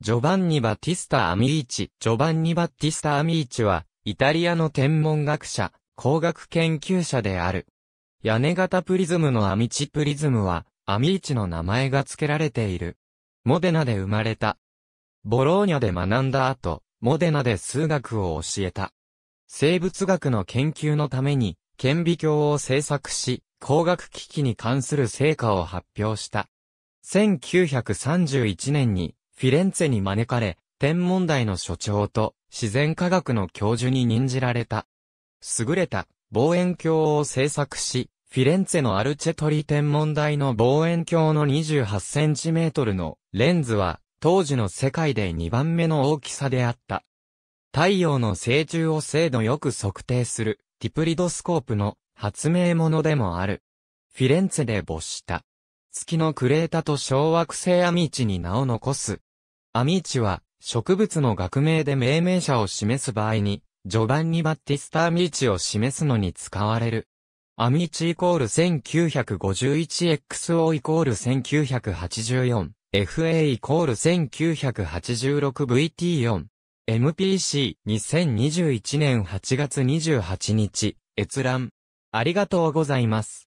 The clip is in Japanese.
ジョバンニ・バティスタ・アミーチ。ジョバンニ・バティスタ・アミーチは、イタリアの天文学者、工学研究者である。屋根型プリズムのアミチプリズムは、アミーチの名前が付けられている。モデナで生まれた。ボローニャで学んだ後、モデナで数学を教えた。生物学の研究のために、顕微鏡を製作し、工学機器に関する成果を発表した。1931年に、フィレンツェに招かれ、天文台の所長と自然科学の教授に任じられた。優れた望遠鏡を製作し、フィレンツェのアルチェトリ天文台の望遠鏡の28センチメートルのレンズは当時の世界で2番目の大きさであった。太陽の成虫を精度よく測定するティプリドスコープの発明者でもある。フィレンツェで没した。月のクレータと小惑星アミチに名を残すアミーチは、植物の学名で命名者を示す場合に、ジョバンニ・バッティスタ・アミーチを示すのに使われる。アミーチイコール 1951XO イコール 1984FA イコール 1986VT4 MPC2021 年8月28日閲覧ありがとうございます。